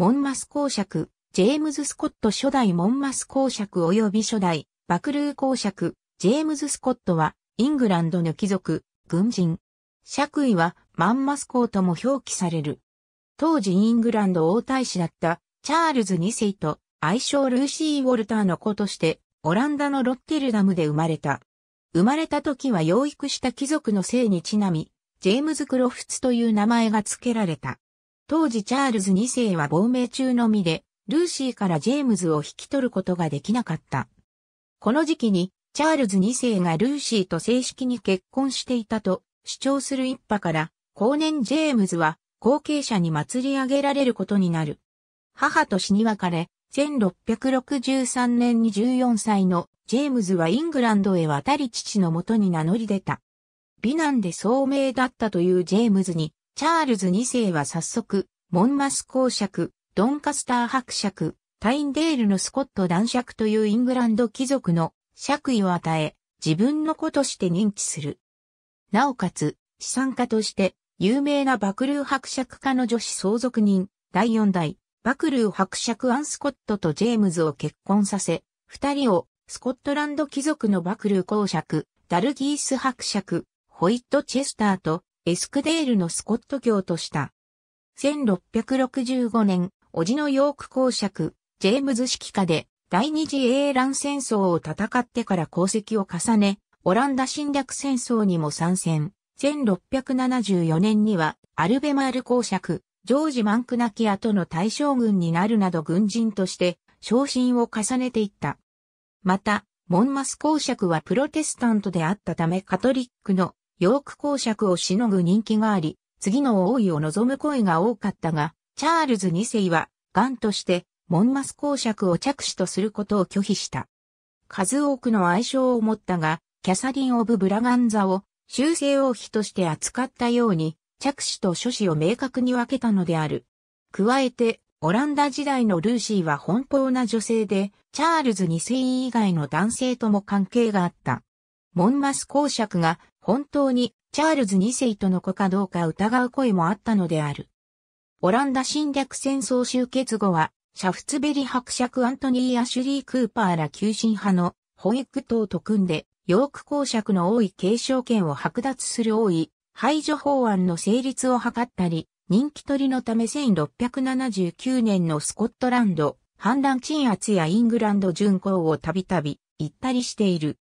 モンマス公爵、ジェームズ・スコット初代モンマス公爵及び初代バクルー公爵、ジェームズ・スコットは、イングランドの貴族、軍人。爵位は、マンマス公とも表記される。当時イングランド王太子だった、チャールズ2世と、愛称ルーシー・ウォルターの子として、オランダのロッテルダムで生まれた。生まれた時は養育した貴族の姓にちなみ、ジェームズ・クロフツという名前が付けられた。当時チャールズ2世は亡命中のみで、ルーシーからジェームズを引き取ることができなかった。この時期に、チャールズ2世がルーシーと正式に結婚していたと主張する一派から、後年ジェームズは後継者に祭り上げられることになる。母と死に別れ、1663年に14歳のジェームズはイングランドへ渡り父のもとに名乗り出た。美男で聡明だったというジェームズにチャールズ2世は早速、モンマス公爵、ドンカスター伯爵、タインデールのスコット男爵というイングランド貴族の爵位を与え、自分の子として認知する。なおかつ、資産家として、有名なバクルー伯爵家の女子相続人、第4代、バクルー伯爵アン・スコットとジェームズを結婚させ、二人を、スコットランド貴族のバクルー公爵、ダルギース伯爵、ホイット・チェスターと、エスクデールのスコット教とした。1665年、叔父のヨーク公爵、ジェームズ指揮下で、第二次英蘭戦争を戦ってから功績を重ね、オランダ侵略戦争にも参戦。1674年には、アルベマール公爵、ジョージ・マンクナキアとの対象軍になるなど軍人として昇進を重ねていった。また、モンマス公爵はプロテスタントであったためカトリックのヨーク公爵をしのぐ人気があり、次の王位を望む声が多かったが、チャールズ2世は、ンとして、モンマス公爵を着手とすることを拒否した。数多くの愛称を持ったが、キャサリン・オブ・ブラガンザを、修正王妃として扱ったように、着手と諸子を明確に分けたのである。加えて、オランダ時代のルーシーは奔放な女性で、チャールズ2世以外の男性とも関係があった。モンマス公爵が本当にチャールズ2世との子かどうか疑う声もあったのである。オランダ侵略戦争終結後は、シャフツベリ伯爵アントニー・アシュリー・クーパーら急進派のホ育ッ党と組んで、ヨーク公爵の多い継承権を剥奪する多い排除法案の成立を図ったり、人気取りのため1679年のスコットランド、反乱鎮圧やイングランド巡航をたびたび行ったりしている。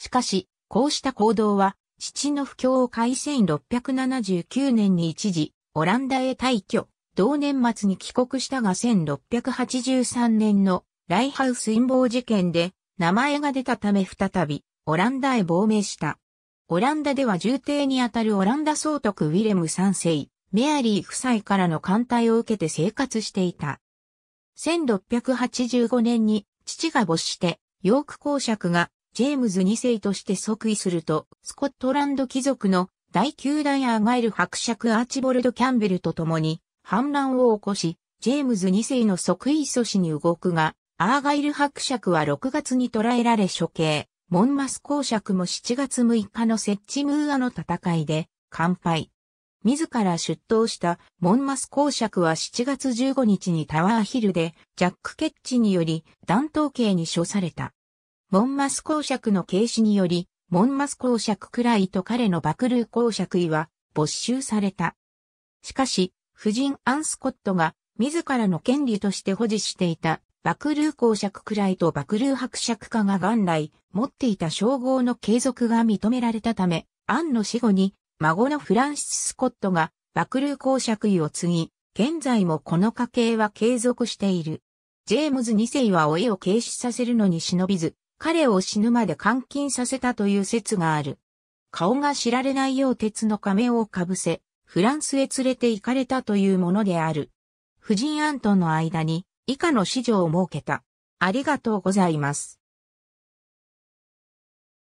しかし、こうした行動は、父の不況を買戦1679年に一時、オランダへ退去、同年末に帰国したが1683年のライハウス陰謀事件で名前が出たため再びオランダへ亡命した。オランダでは重帝にあたるオランダ総督ウィレム3世、メアリー夫妻からの艦隊を受けて生活していた。1685年に父が没して、ヨーク公爵がジェームズ2世として即位すると、スコットランド貴族の第9代アーガイル伯爵アーチボルド・キャンベルと共に反乱を起こし、ジェームズ2世の即位阻止に動くが、アーガイル伯爵は6月に捕らえられ処刑、モンマス公爵も7月6日のセッチムーアの戦いで、乾杯。自ら出頭したモンマス公爵は7月15日にタワーヒルでジャック・ケッチにより弾頭刑に処された。モンマス公爵の軽視により、モンマス公爵くらいと彼のバクルー公爵位は没収された。しかし、夫人アン・スコットが自らの権利として保持していたバクルー公爵くらいとバクルー伯爵家が元来持っていた称号の継続が認められたため、アンの死後に孫のフランシス・スコットがバクルー公爵位を継ぎ、現在もこの家系は継続している。ジェームズ2世は老いを軽視させるのに忍びず、彼を死ぬまで監禁させたという説がある。顔が知られないよう鉄の仮面をかぶせ、フランスへ連れて行かれたというものである。夫人アンとの間に以下の子女を設けた。ありがとうございます。